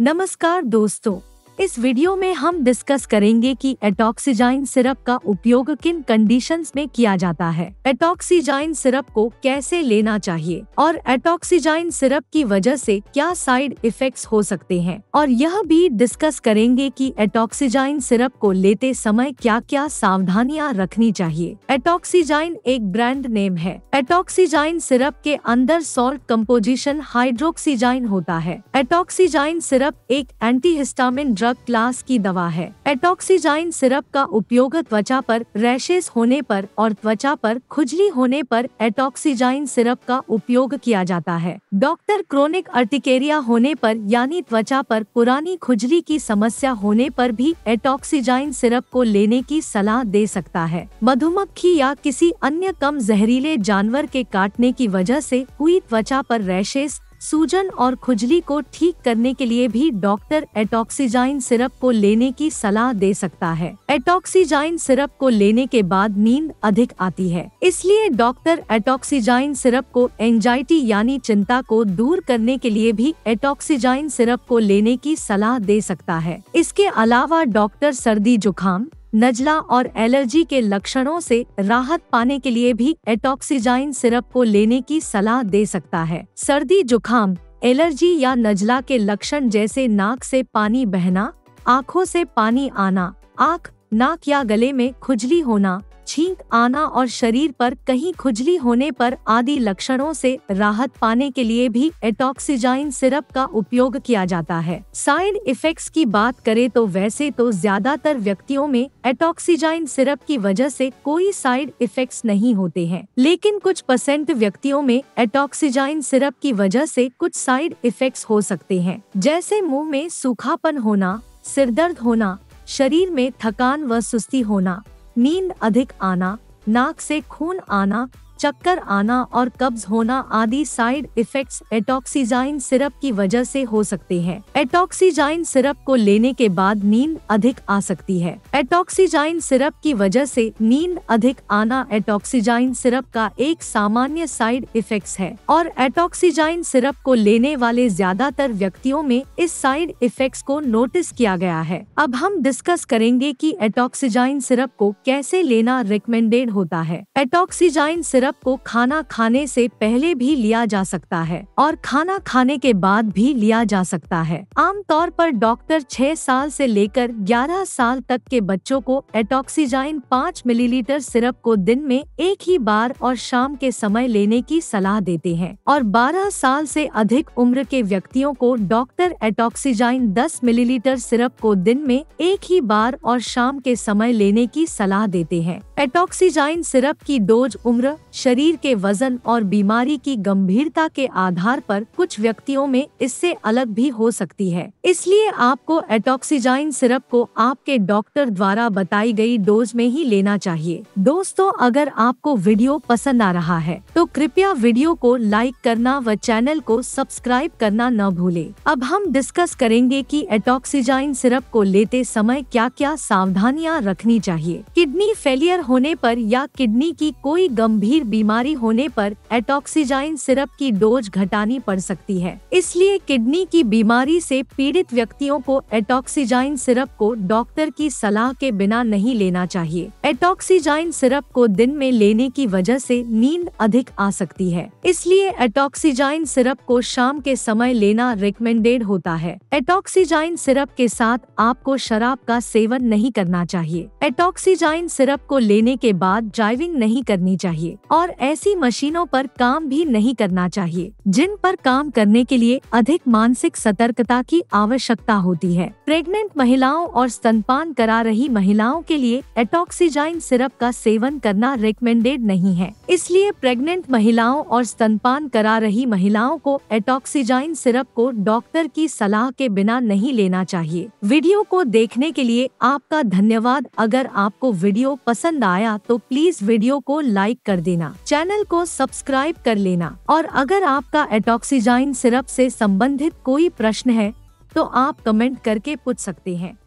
नमस्कार दोस्तों इस वीडियो में हम डिस्कस करेंगे कि एटॉक्सीजाइन सिरप का उपयोग किन कंडीशंस में किया जाता है एटॉक्सीजाइन सिरप को कैसे लेना चाहिए और एटॉक्सीजाइन सिरप की वजह से क्या साइड इफेक्ट्स हो सकते हैं और यह भी डिस्कस करेंगे कि एटॉक्सीजाइन सिरप को लेते समय क्या क्या सावधानियां रखनी चाहिए एटॉक्सीजाइन एक ब्रांड नेम है एटॉक्सीजाइन सिरप के अंदर सॉल्ट कम्पोजिशन हाइड्रोक्सीजाइन होता है एटॉक्सीजाइन सिरप एक एंटी ड्रग क्लास की दवा है एटोक्सीजाइन सिरप का उपयोग त्वचा पर रैशेस होने पर और त्वचा पर खुजली होने पर एटोक्सीजाइन सिरप का उपयोग किया जाता है डॉक्टर क्रोनिक अर्टिकेरिया होने पर यानी त्वचा पर पुरानी खुजली की समस्या होने पर भी एटोक्सीजाइन सिरप को लेने की सलाह दे सकता है मधुमक्खी या किसी अन्य कम जहरीले जानवर के काटने की वजह से हुई त्वचा पर रैशेस सूजन और खुजली को ठीक करने के लिए भी डॉक्टर एटॉक्सीजाइन सिरप को लेने की सलाह दे सकता है एटॉक्सीजाइन सिरप को लेने के बाद नींद अधिक आती है इसलिए डॉक्टर एटॉक्सीजाइन सिरप को एंजाइटी यानी चिंता को दूर करने के लिए भी एटॉक्सीजाइन सिरप को लेने की सलाह दे सकता है इसके अलावा डॉक्टर सर्दी जुकाम नजला और एलर्जी के लक्षणों से राहत पाने के लिए भी एटॉक्सीजाइन सिरप को लेने की सलाह दे सकता है सर्दी जुखाम एलर्जी या नजला के लक्षण जैसे नाक से पानी बहना आँखों से पानी आना आँख नाक या गले में खुजली होना छींक आना और शरीर पर कहीं खुजली होने पर आदि लक्षणों से राहत पाने के लिए भी एटॉक्सीजाइन सिरप का उपयोग किया जाता है साइड इफेक्ट्स की बात करें तो वैसे तो ज्यादातर व्यक्तियों में एटॉक्सीजाइन सिरप की वजह से कोई साइड इफेक्ट्स नहीं होते हैं लेकिन कुछ परसेंट व्यक्तियों में एटॉक्सीजाइन सिरप की वजह से कुछ साइड इफेक्ट्स हो सकते हैं जैसे मुंह में सूखापन होना सिरदर्द होना शरीर में थकान व सुस्ती होना नींद अधिक आना नाक से खून आना चक्कर आना और कब्ज होना आदि साइड इफेक्ट्स एटॉक्सीजाइन सिरप की वजह से हो सकते हैं एटॉक्सीजाइन सिरप को लेने के बाद नींद अधिक आ सकती है एटॉक्सीजाइन सिरप की वजह से नींद अधिक आना एटॉक्सीजाइन सिरप का एक सामान्य साइड इफेक्ट्स है और एटॉक्सीजाइन सिरप को लेने वाले ज्यादातर व्यक्तियों में इस साइड इफेक्ट को नोटिस किया गया है अब हम डिस्कस करेंगे की एटॉक्सीजाइन सिरप को कैसे लेना रिकमेंडेड होता है एटॉक्सीजाइन सिरप सिरप को खाना खाने से पहले भी लिया जा सकता है और खाना खाने के बाद भी लिया जा सकता है आमतौर पर डॉक्टर 6 साल से लेकर 11 साल तक के बच्चों को एटॉक्सीजाइन 5 मिलीलीटर सिरप को दिन में एक ही बार और शाम के समय लेने की सलाह देते हैं और 12 साल से अधिक उम्र के व्यक्तियों को डॉक्टर एटॉक्सीजाइन 10 मिलीलीटर सिरप को दिन में एक ही बार और शाम के समय लेने की सलाह देते हैं एटॉक्सीजाइन सिरप की डोज उम्र शरीर के वजन और बीमारी की गंभीरता के आधार पर कुछ व्यक्तियों में इससे अलग भी हो सकती है इसलिए आपको एटॉक्सीजाइन सिरप को आपके डॉक्टर द्वारा बताई गई डोज में ही लेना चाहिए दोस्तों अगर आपको वीडियो पसंद आ रहा है तो कृपया वीडियो को लाइक करना व चैनल को सब्सक्राइब करना न भूले अब हम डिस्कस करेंगे की एटॉक्सीजाइन सिरप को लेते समय क्या क्या सावधानियाँ रखनी चाहिए किडनी फेलियर होने आरोप या किडनी की कोई गंभीर गंभीर बीमारी होने पर एटॉक्सीजाइन सिरप की डोज घटानी पड़ सकती है इसलिए किडनी की बीमारी से पीड़ित व्यक्तियों को एटॉक्सीजाइन सिरप को डॉक्टर की सलाह के बिना नहीं लेना चाहिए एटॉक्सीजाइन सिरप को दिन में लेने की वजह से नींद अधिक आ सकती है इसलिए एटॉक्सीजाइन सिरप को शाम के समय लेना रिकमेंडेड होता है एटॉक्सीजाइन सिरप के साथ आपको शराब का सेवन नहीं करना चाहिए एटॉक्सीजाइन सिरप को लेने के बाद ड्राइविंग नहीं करनी चाहिए और ऐसी मशीनों पर काम भी नहीं करना चाहिए जिन पर काम करने के लिए अधिक मानसिक सतर्कता की आवश्यकता होती है प्रेग्नेंट महिलाओं और स्तनपान करा रही महिलाओं के लिए एटॉक्सीजाइन सिरप का सेवन करना रिकमेंडेड नहीं है इसलिए प्रेग्नेंट महिलाओं और स्तनपान करा रही महिलाओं को एटॉक्सीजाइन सिरप को डॉक्टर की सलाह के बिना नहीं लेना चाहिए वीडियो को देखने के लिए आपका धन्यवाद अगर आपको वीडियो पसंद आया तो प्लीज वीडियो को लाइक कर देना लेना चैनल को सब्सक्राइब कर लेना और अगर आपका एटॉक्सीजाइन सिरप से संबंधित कोई प्रश्न है तो आप कमेंट करके पूछ सकते हैं